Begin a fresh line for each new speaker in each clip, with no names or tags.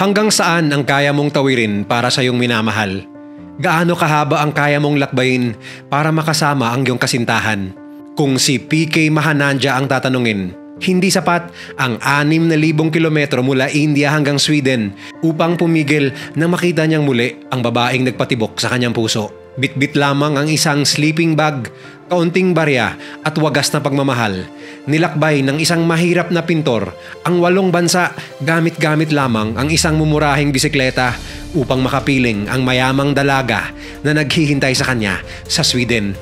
Hanggang saan ang kaya mong tawirin para sa iyong minamahal? Gaano kahaba ang kaya mong lakbayin para makasama ang iyong kasintahan? Kung si PK Mahananja ang tatanungin, hindi sapat ang 6,000 kilometro mula India hanggang Sweden upang pumigil na makita niyang muli ang babaeng nagpatibok sa kanyang puso. Bitbit lamang ang isang sleeping bag, kaunting barya at wagas na pagmamahal. Nilakbay ng isang mahirap na pintor ang walong bansa gamit-gamit lamang ang isang mumurahing bisikleta upang makapiling ang mayamang dalaga na naghihintay sa kanya sa Sweden.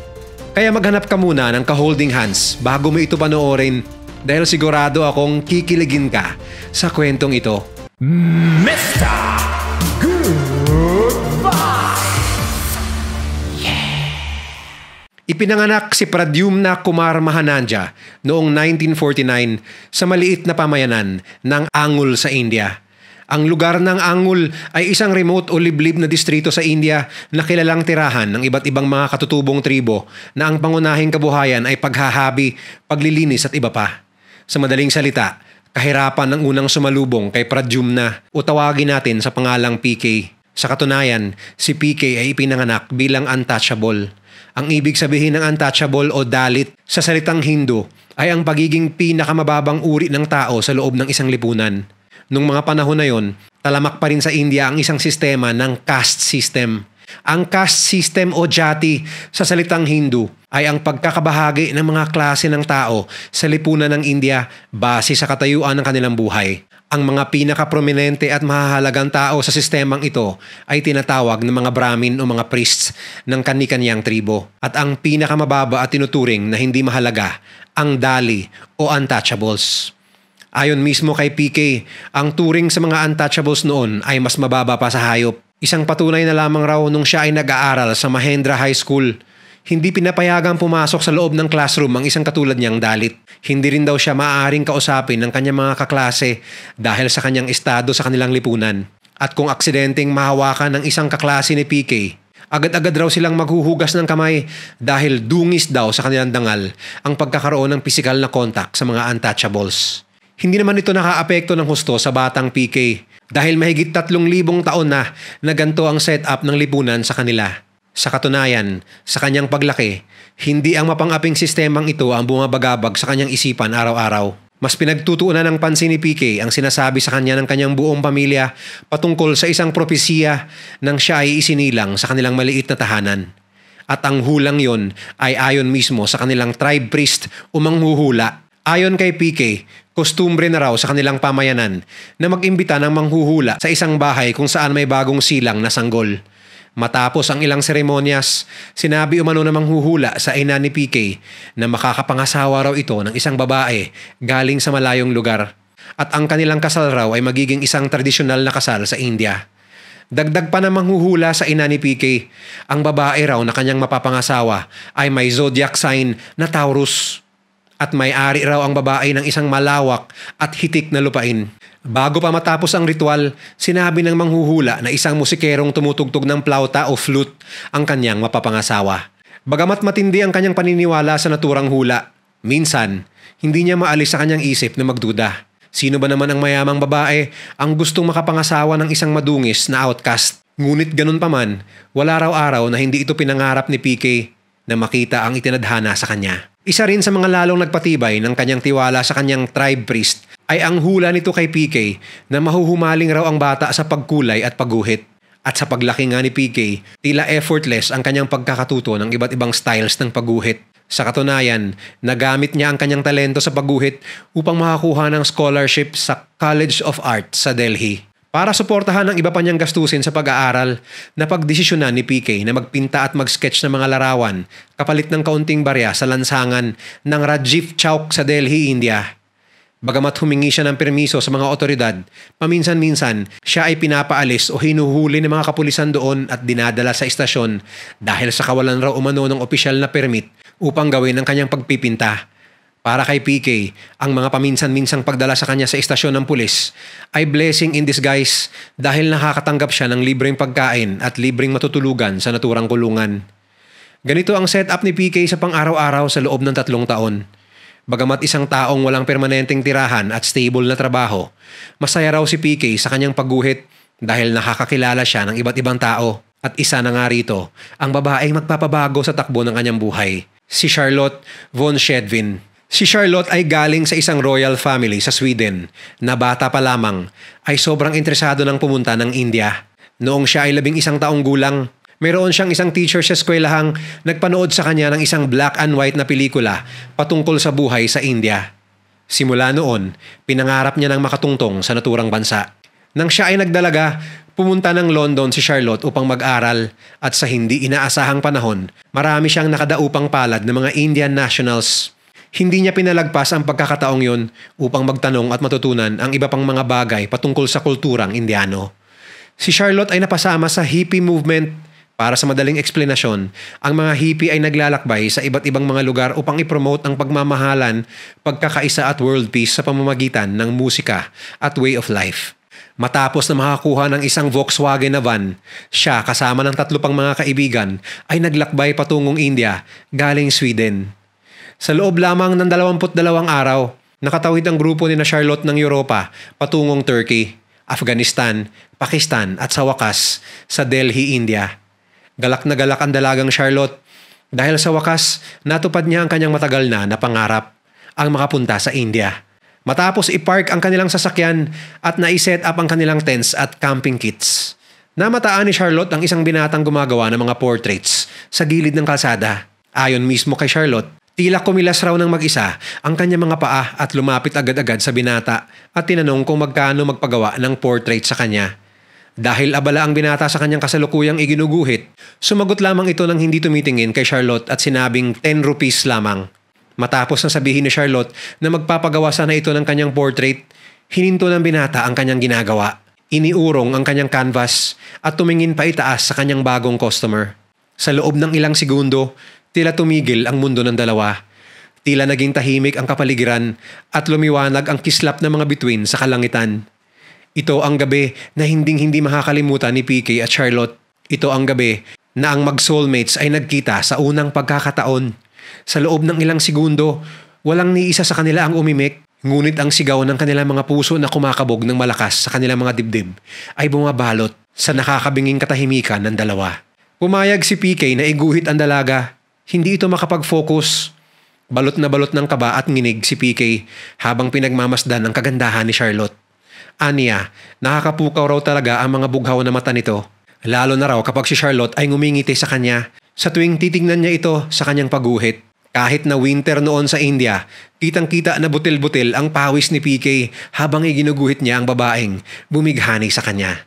Kaya maghanap ka muna ng ka-holding hands bago mo ito panoorin dahil sigurado akong kikiligin ka sa kwentong ito. Mr. Ipinanganak si Pradyumna Kumar Mahananja noong 1949 sa maliit na pamayanan ng Angul sa India. Ang lugar ng Angul ay isang remote o liblib na distrito sa India na kilalang tirahan ng iba't ibang mga katutubong tribo na ang pangunahing kabuhayan ay paghahabi, paglilinis at iba pa. Sa madaling salita, kahirapan ng unang sumalubong kay Pradyumna o tawagin natin sa pangalang PK. Sa katunayan, si PK ay ipinanganak bilang untouchable ang ibig sabihin ng untouchable o dalit sa salitang Hindu ay ang pagiging pinakamababang uri ng tao sa loob ng isang lipunan. Nung mga panahon na yon, talamak pa rin sa India ang isang sistema ng caste system. Ang caste system o jati sa salitang Hindu ay ang pagkakabahagi ng mga klase ng tao sa lipunan ng India base sa katayuan ng kanilang buhay. Ang mga pinakaprominente at mahahalagang tao sa sistemang ito ay tinatawag na mga Brahmin o mga priests ng kanikanyang tribo. At ang pinakamababa at tinuturing na hindi mahalaga, ang dali o untouchables. Ayon mismo kay PK, ang turing sa mga untouchables noon ay mas mababa pa sa hayop. Isang patunay na lamang raw nung siya ay nag-aaral sa Mahendra High School hindi pinapayagang pumasok sa loob ng classroom ang isang katulad niyang dalit hindi rin daw siya maaaring kausapin ng kanyang mga kaklase dahil sa kanyang estado sa kanilang lipunan. At kung aksidenteng mahawakan ng isang kaklase ni PK, agad-agad raw silang maghuhugas ng kamay dahil dungis daw sa kanilang dangal ang pagkakaroon ng physical na contact sa mga untouchables. Hindi naman ito nakaapekto ng husto sa batang PK dahil mahigit tatlong libong taon na na ganito ang setup ng lipunan sa kanila. Sa katunayan, sa kanyang paglaki, hindi ang mapangaping sistemang ito ang bumabagabag sa kanyang isipan araw-araw. Mas pinagtutuunan ng pansin ni PK ang sinasabi sa kanya ng kanyang buong pamilya patungkol sa isang propesiya nang siya ay isinilang sa kanilang maliit na tahanan. At ang hulang yon ay ayon mismo sa kanilang tribe priest o manghuhula. Ayon kay PK, Kostumbre na raw sa kanilang pamayanan na mag-imbita ng manghuhula sa isang bahay kung saan may bagong silang na sanggol. Matapos ang ilang seremonyas, sinabi umano namang huhula sa ina ni PK na makakapangasawa raw ito ng isang babae galing sa malayong lugar at ang kanilang kasal raw ay magiging isang tradisyonal na kasal sa India. Dagdag pa namang huhula sa ina ni PK, ang babae raw na kanyang mapapangasawa ay may zodiac sign na Taurus at may-ari raw ang babae ng isang malawak at hitik na lupain. Bago pa matapos ang ritual, sinabi ng manghuhula na isang musikerong tumutugtog ng plauta o flute ang kanyang mapapangasawa. Bagamat matindi ang kanyang paniniwala sa naturang hula, minsan, hindi niya maalis sa kanyang isip na magduda. Sino ba naman ang mayamang babae ang gustong makapangasawa ng isang madungis na outcast? Ngunit ganun pa man, wala raw araw na hindi ito pinangarap ni PK na makita ang itinadhana sa kanya. Isa rin sa mga lalong nagpatibay ng kanyang tiwala sa kanyang tribe priest ay ang hula nito kay PK na mahuhumaling raw ang bata sa pagkulay at pagguhit. At sa paglaki nga ni PK, tila effortless ang kanyang pagkakatuto ng iba't ibang styles ng pagguhit. Sa katunayan, nagamit niya ang kanyang talento sa pagguhit upang makakuha ng scholarship sa College of Art sa Delhi para suportahan ang iba pa niyang gastusin sa pag-aaral na pagdesisyonan ni PK na magpinta at mag-sketch ng mga larawan kapalit ng kaunting barya sa lansangan ng Rajiv Chowk sa Delhi, India. Bagamat humingi siya ng permiso sa mga otoridad, paminsan-minsan siya ay pinapaalis o hinuhuli ng mga kapulisan doon at dinadala sa istasyon dahil sa kawalan raw umano ng opisyal na permit upang gawin ang kanyang pagpipinta para kay PK, ang mga paminsan-minsang pagdala sa kanya sa istasyon ng pulis ay blessing in disguise dahil nakakatanggap siya ng libreng pagkain at libreng matutulugan sa naturang kulungan. Ganito ang setup ni PK sa pang-araw-araw sa loob ng tatlong taon. Bagamat isang taong walang permanenteng tirahan at stable na trabaho, masaya raw si PK sa kanyang pagguhit dahil nakakakilala siya ng iba't ibang tao. At isa na nga rito, ang babaeng magpapabago sa takbo ng kanyang buhay, si Charlotte von Shedvin. Si Charlotte ay galing sa isang royal family sa Sweden na bata pa lamang ay sobrang interesado ng pumunta ng India. Noong siya ay labing isang taong gulang, meron siyang isang teacher sa eskwelahang nagpanood sa kanya ng isang black and white na pelikula patungkol sa buhay sa India. Simula noon, pinangarap niya ng makatungtong sa naturang bansa. Nang siya ay nagdalaga, pumunta ng London si Charlotte upang mag-aral at sa hindi inaasahang panahon, marami siyang nakadaupang palad ng mga Indian nationals hindi niya pinalagpas ang pagkakataong yon upang magtanong at matutunan ang iba pang mga bagay patungkol sa kulturang Indiano. Si Charlotte ay napasama sa hippie movement para sa madaling eksplanasyon, ang mga hippie ay naglalakbay sa iba't ibang mga lugar upang ipromote ang pagmamahalan, pagkakaisa at world peace sa pamamagitan ng musika at way of life. Matapos na makakuha ng isang Volkswagen na van, siya kasama ng tatlo pang mga kaibigan ay naglakbay patungong India galing Sweden. Sa loob lamang ng 22 araw, nakatawid ang grupo ni na Charlotte ng Europa patungong Turkey, Afghanistan, Pakistan at sa wakas sa Delhi, India. Galak na galak ang dalagang Charlotte dahil sa wakas natupad niya ang kanyang matagal na pangarap ang makapunta sa India. Matapos ipark ang kanilang sasakyan at naiset up ang kanilang tents at camping kits. Namataan ni Charlotte ang isang binatang gumagawa ng mga portraits sa gilid ng kalsada. Ayon mismo kay Charlotte, Tila kumilas raw ng mag-isa ang kanya mga paa at lumapit agad-agad sa binata at tinanong kung magkano magpagawa ng portrait sa kanya. Dahil abala ang binata sa kanyang kasalukuyang iginuguhit, sumagot lamang ito ng hindi tumitingin kay Charlotte at sinabing 10 rupees lamang. Matapos na sabihin ni Charlotte na magpapagawa sana ito ng kanyang portrait, hininto ng binata ang kanyang ginagawa. Iniurong ang kanyang canvas at tumingin pa itaas sa kanyang bagong customer. Sa loob ng ilang segundo, Tila tumigil ang mundo ng dalawa. Tila naging tahimik ang kapaligiran at lumiwanag ang kislap ng mga bituin sa kalangitan. Ito ang gabi na hinding-hindi makakalimutan ni PK at Charlotte. Ito ang gabi na ang mag-soulmates ay nagkita sa unang pagkakataon. Sa loob ng ilang segundo, walang ni isa sa kanila ang umimik, ngunit ang sigaw ng kanilang mga puso na kumakabog ng malakas sa kanilang mga dibdib ay bumabalot sa nakakabinging katahimikan ng dalawa. Pumayag si PK na iguhit ang dalaga hindi ito makapag-focus. Balot na balot ng kaba at nginig si PK habang pinagmamasdan ang kagandahan ni Charlotte. Aniya, nakakapukaw raw talaga ang mga bughaw na mata nito. Lalo na raw kapag si Charlotte ay ngumingiti sa kanya sa tuwing titingnan niya ito sa kanyang paguhit. Kahit na winter noon sa India, kitang-kita na butil-butil ang pawis ni PK habang iginuguhit niya ang babaeng bumighani sa kanya.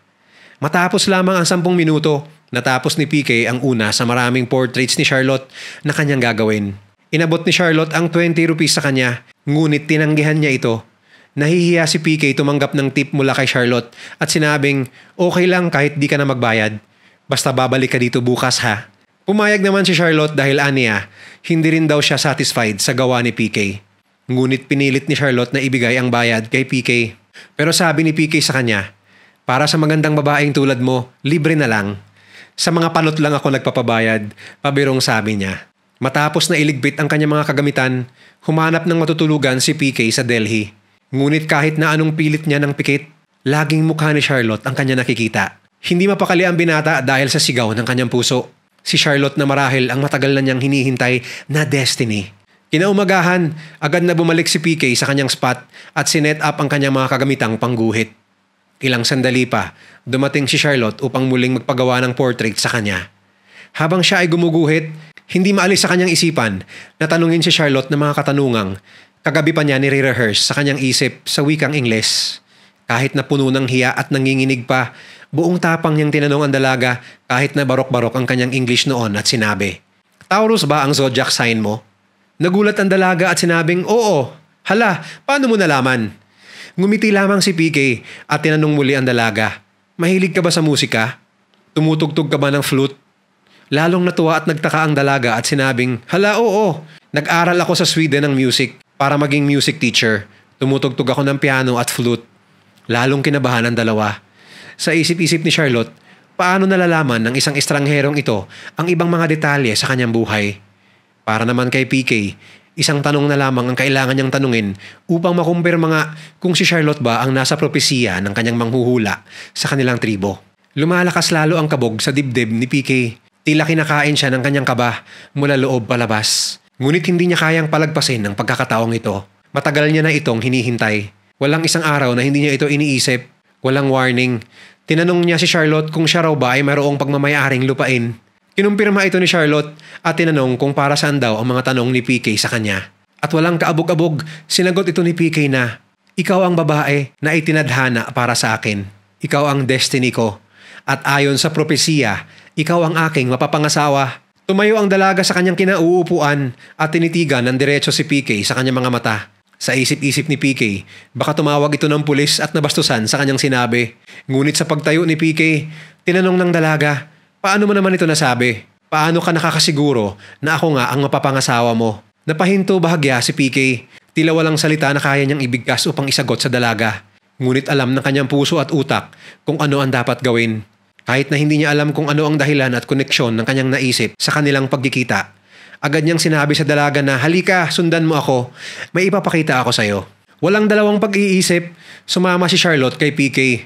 Matapos lamang ang sampung minuto, Natapos ni PK ang una sa maraming portraits ni Charlotte na kanyang gagawin. Inabot ni Charlotte ang 20 rupees sa kanya, ngunit tinanggihan niya ito. Nahihiya si PK tumanggap ng tip mula kay Charlotte at sinabing, okay lang kahit di ka na magbayad. Basta babalik ka dito bukas ha. Pumayag naman si Charlotte dahil aniya, hindi rin daw siya satisfied sa gawa ni PK. Ngunit pinilit ni Charlotte na ibigay ang bayad kay PK. Pero sabi ni PK sa kanya, para sa magandang babaeng tulad mo, libre na lang. Sa mga palot lang ako nagpapabayad, pabirong sabi niya. Matapos na iligbit ang kanyang mga kagamitan, humanap ng matutulugan si PK sa Delhi. Ngunit kahit na anong pilit niya ng pikit, laging mukha ni Charlotte ang kanya nakikita. Hindi mapakali ang binata dahil sa sigaw ng kanyang puso. Si Charlotte na marahil ang matagal na niyang hinihintay na destiny. Kinaumagahan, agad na bumalik si PK sa kanyang spot at sinet up ang kanyang mga kagamitang pangguhit. Ilang sandali pa, dumating si Charlotte upang muling magpagawa ng portrait sa kanya. Habang siya ay gumuguhit, hindi maalis sa kanyang isipan na tanungin si Charlotte ng mga katanungang kagabi pa niya nire-rehearse sa kanyang isip sa wikang Ingles. Kahit na puno ng hiya at nanginginig pa, buong tapang niyang tinanong ang dalaga kahit na barok-barok ang kanyang English noon at sinabi, Taurus ba ang zodiac sign mo? Nagulat ang dalaga at sinabing, Oo, hala, paano mo nalaman? Ngumiti lamang si PK at tinanong muli ang dalaga, Mahilig ka ba sa musika? Tumutugtog ka ba ng flute? Lalong natuwa at nagtaka ang dalaga at sinabing, Hala oo, nag-aral ako sa Sweden ng music para maging music teacher. Tumutugtog ako ng piano at flute. Lalong kinabahan ang dalawa. Sa isip-isip ni Charlotte, paano nalalaman ng isang estrangherong ito ang ibang mga detalye sa kanyang buhay? Para naman kay PK, Isang tanong na lamang ang kailangan niyang tanungin upang makumpirma mga kung si Charlotte ba ang nasa propesiya ng kanyang manghuhula sa kanilang tribo. Lumalakas lalo ang kabog sa dibdib ni PK. Tila kinakain siya ng kanyang kaba mula loob palabas. Ngunit hindi niya kayang palagpasin ang pagkakataong ito. Matagal niya na itong hinihintay. Walang isang araw na hindi niya ito iniisip. Walang warning. Tinanong niya si Charlotte kung siya raw ba ay mayroong pagmamayaring lupain Kinumpirma ito ni Charlotte at tinanong kung para saan daw ang mga tanong ni PK sa kanya. At walang kaabog-abog, sinagot ito ni PK na, Ikaw ang babae na itinadhana para sa akin. Ikaw ang destiny ko. At ayon sa propesiya, ikaw ang aking mapapangasawa. Tumayo ang dalaga sa kanyang kinauupuan at tinitigan ng diretso si PK sa kanyang mga mata. Sa isip-isip ni PK, baka tumawag ito ng pulis at nabastusan sa kanyang sinabi. Ngunit sa pagtayo ni PK, tinanong ng dalaga, Paano mo naman ito nasabi? Paano ka nakakasiguro na ako nga ang mapapangasawa mo? Napahinto bahagya si PK. Tila walang salita na kaya niyang ibigkas upang isagot sa dalaga. Ngunit alam ng kanyang puso at utak kung ano ang dapat gawin. Kahit na hindi niya alam kung ano ang dahilan at koneksyon ng kanyang naisip sa kanilang pagkikita, agad niyang sinabi sa dalaga na halika, sundan mo ako, may ipapakita ako sa iyo. Walang dalawang pag-iisip, sumama si Charlotte kay PK.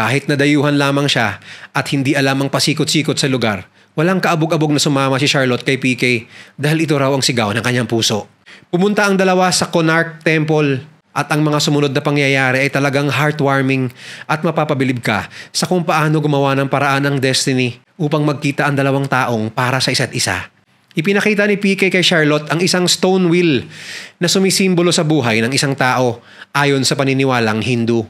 Kahit nadayuhan lamang siya at hindi alam ang pasikot-sikot sa lugar, walang kaabog-abog na sumama si Charlotte kay PK dahil ito raw ang sigaw ng kanyang puso. Pumunta ang dalawa sa Konark Temple at ang mga sumunod na pangyayari ay talagang heartwarming at mapapabilib ka sa kung paano gumawa ng paraan ng destiny upang magkita ang dalawang taong para sa isa't isa. Ipinakita ni PK kay Charlotte ang isang stone wheel na sumisimbolo sa buhay ng isang tao ayon sa paniniwalang Hindu.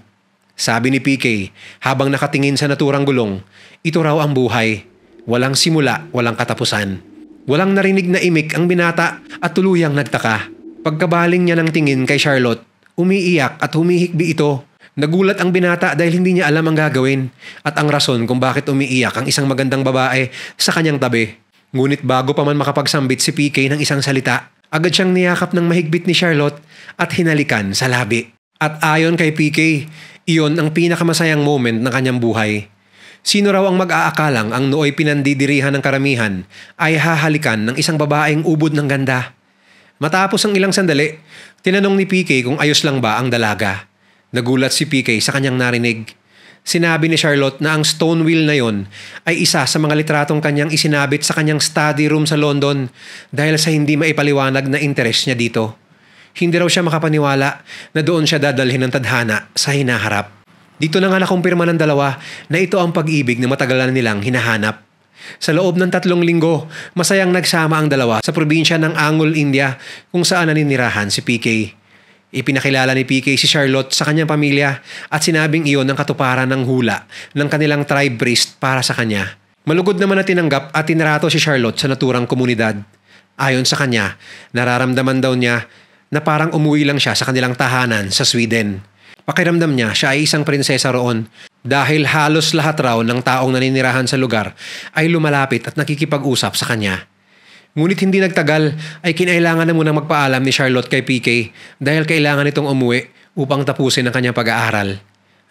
Sabi ni PK, habang nakatingin sa naturang gulong, ito raw ang buhay. Walang simula, walang katapusan. Walang narinig na imik ang binata at tuluyang nagtaka. Pagkabaling niya ng tingin kay Charlotte, umiiyak at humihikbi ito. Nagulat ang binata dahil hindi niya alam ang gagawin at ang rason kung bakit umiiyak ang isang magandang babae sa kanyang tabi. Ngunit bago pa man makapagsambit si PK ng isang salita, agad siyang niyakap ng mahigpit ni Charlotte at hinalikan sa labi. At ayon kay PK, iyon ang pinakamasayang moment ng kanyang buhay. Sino raw ang mag-aakalang ang nooy pinandidirihan ng karamihan ay hahalikan ng isang babaeng ubod ng ganda? Matapos ang ilang sandali, tinanong ni PK kung ayos lang ba ang dalaga. Nagulat si PK sa kanyang narinig. Sinabi ni Charlotte na ang stone wheel na yon ay isa sa mga litratong kanyang isinabit sa kanyang study room sa London dahil sa hindi maipaliwanag na interes niya dito. Hindi raw siya makapaniwala na doon siya dadalhin ng tadhana sa hinaharap. Dito na nga nakumpirma ng dalawa na ito ang pag-ibig na matagalan nilang hinahanap. Sa loob ng tatlong linggo, masayang nagsama ang dalawa sa probinsya ng Angol, India kung saan naninirahan si PK. Ipinakilala ni PK si Charlotte sa kanyang pamilya at sinabing iyon ang katuparan ng hula ng kanilang tribe priest para sa kanya. Malugod naman na tinanggap at tinarato si Charlotte sa naturang komunidad. Ayon sa kanya, nararamdaman daw niya na parang umuwi lang siya sa kanilang tahanan sa Sweden. Pakiramdam niya siya ay isang prinsesa roon dahil halos lahat raw ng taong naninirahan sa lugar ay lumalapit at nakikipag-usap sa kanya. Ngunit hindi nagtagal ay kinailangan na munang magpaalam ni Charlotte kay PK dahil kailangan itong umuwi upang tapusin ang kanyang pag-aaral.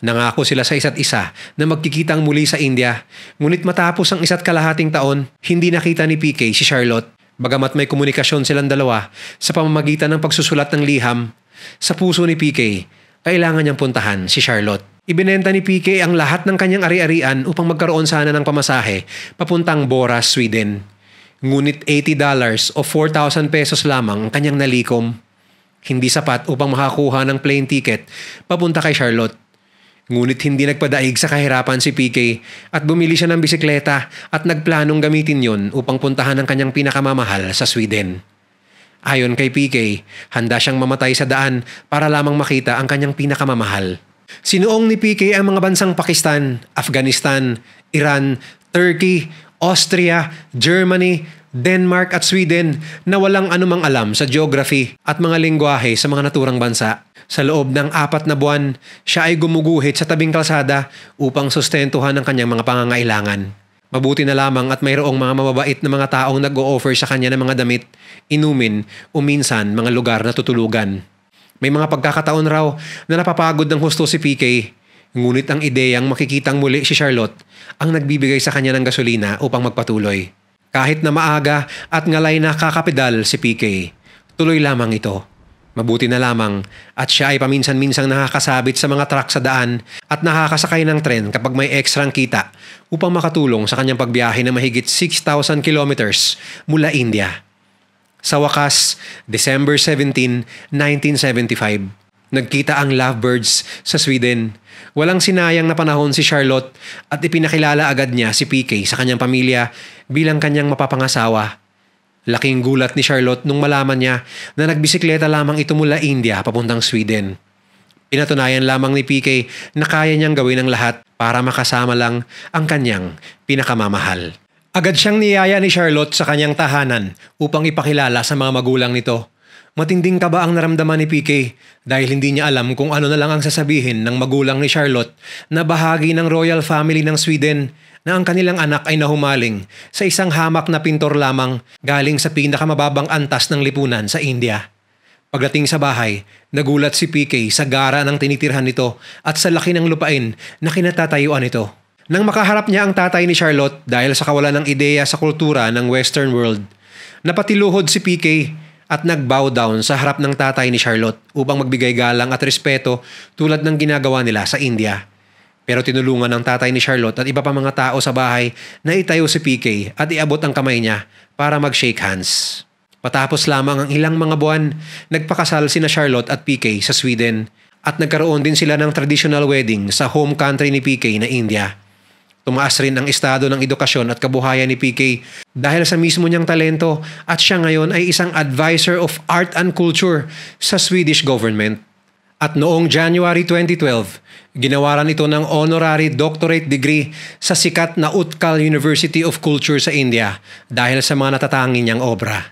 Nangako sila sa isa't isa na magkikitang muli sa India, ngunit matapos ang isa't kalahating taon, hindi nakita ni PK si Charlotte. Bagamat may komunikasyon silang dalawa sa pamamagitan ng pagsusulat ng liham, sa puso ni PK, kailangan niyang puntahan si Charlotte. Ibinenta ni PK ang lahat ng kanyang ari-arian upang magkaroon sana ng pamasahe papuntang Bora, Sweden. Ngunit $80 o 4,000 pesos lamang ang kanyang nalikom. Hindi sapat upang makakuha ng plane ticket papunta kay Charlotte. Ngunit hindi nagpadaig sa kahirapan si PK at bumili siya ng bisikleta at nagplanong gamitin yon upang puntahan ang kanyang pinakamamahal sa Sweden. Ayon kay PK, handa siyang mamatay sa daan para lamang makita ang kanyang pinakamamahal. Sinuong ni PK ang mga bansang Pakistan, Afghanistan, Iran, Turkey, Austria, Germany, Denmark at Sweden na walang anumang alam sa geography at mga lingwahe sa mga naturang bansa. Sa loob ng apat na buwan, siya ay gumuguhit sa tabing kalsada upang sustentuhan ang kanyang mga pangangailangan. Mabuti na lamang at mayroong mga mababait na mga taong nag-o-offer sa kanya ng mga damit, inumin o minsan mga lugar na tutulugan. May mga pagkakataon raw na napapagod ng husto si PK, ngunit ang ideyang makikitang muli si Charlotte ang nagbibigay sa kanya ng gasolina upang magpatuloy. Kahit na maaga at ngalay na kakapedal si PK, tuloy lamang ito. Mabuti na lamang at siya ay paminsan-minsang nakakasabit sa mga truck sa daan at nakakasakay ng tren kapag may ekstrang kita upang makatulong sa kanyang pagbiyahe na mahigit 6,000 kilometers mula India. Sa wakas, December 17, 1975, nagkita ang lovebirds sa Sweden. Walang sinayang na panahon si Charlotte at ipinakilala agad niya si PK sa kanyang pamilya bilang kanyang mapapangasawa Laking gulat ni Charlotte nung malaman niya na nagbisikleta lamang ito mula India papuntang Sweden. Pinatunayan lamang ni PK na kaya niyang gawin ang lahat para makasama lang ang kanyang pinakamamahal. Agad siyang niyaya ni Charlotte sa kanyang tahanan upang ipakilala sa mga magulang nito. Matinding kaba ang naramdaman ni PK dahil hindi niya alam kung ano na lang ang sasabihin ng magulang ni Charlotte na bahagi ng royal family ng Sweden na ang kanilang anak ay nahumaling sa isang hamak na pintor lamang galing sa pinakamababang antas ng lipunan sa India. Pagdating sa bahay, nagulat si PK sa gara ng tinitirhan nito at sa laki ng lupain na kinatatayuan nito. Nang makaharap niya ang tatay ni Charlotte dahil sa kawalan ng ideya sa kultura ng Western world, napatiluhod si PK at nag-bow down sa harap ng tatay ni Charlotte upang magbigay galang at respeto tulad ng ginagawa nila sa India. Pero tinulungan ng tatay ni Charlotte at iba pa mga tao sa bahay na itayo si PK at iabot ang kamay niya para mag-shake hands. Patapos lamang ang ilang mga buwan, nagpakasal sina Charlotte at PK sa Sweden at nagkaroon din sila ng traditional wedding sa home country ni PK na India. Tumaas rin ang estado ng edukasyon at kabuhayan ni PK dahil sa mismo niyang talento at siya ngayon ay isang advisor of art and culture sa Swedish government. At noong January 2012, Ginawaran ito ng honorary doctorate degree sa sikat na Utkal University of Culture sa India dahil sa mga natatangin niyang obra.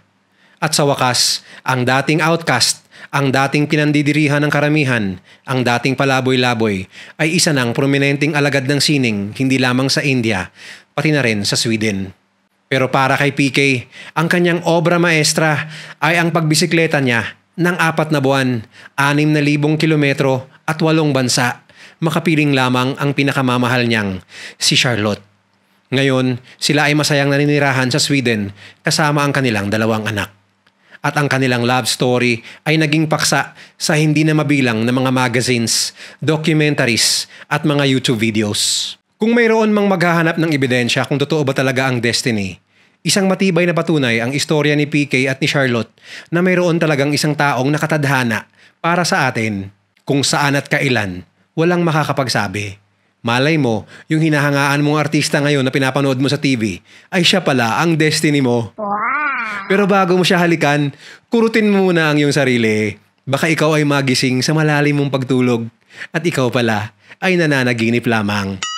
At sa wakas, ang dating outcast, ang dating pinandidirihan ng karamihan, ang dating palaboy-laboy ay isa ng prominenteng alagad ng sining hindi lamang sa India, pati na rin sa Sweden. Pero para kay PK, ang kanyang obra maestra ay ang pagbisikleta niya ng apat na buwan, anim na libong kilometro at walong bansa makapiling lamang ang pinakamamahal niyang, si Charlotte. Ngayon, sila ay masayang naninirahan sa Sweden kasama ang kanilang dalawang anak. At ang kanilang love story ay naging paksa sa hindi na mabilang na mga magazines, documentaries at mga YouTube videos. Kung mayroon mang maghahanap ng ebidensya kung totoo ba talaga ang destiny, Isang matibay na patunay ang istorya ni PK at ni Charlotte na mayroon talagang isang taong nakatadhana para sa atin kung saan at kailan walang makakapagsabi. Malay mo, yung hinahangaan mong artista ngayon na pinapanood mo sa TV, ay siya pala ang destiny mo. Pero bago mo siya halikan, kurutin mo muna ang iyong sarili. Baka ikaw ay magising sa malalim mong pagtulog at ikaw pala ay nananaginip lamang.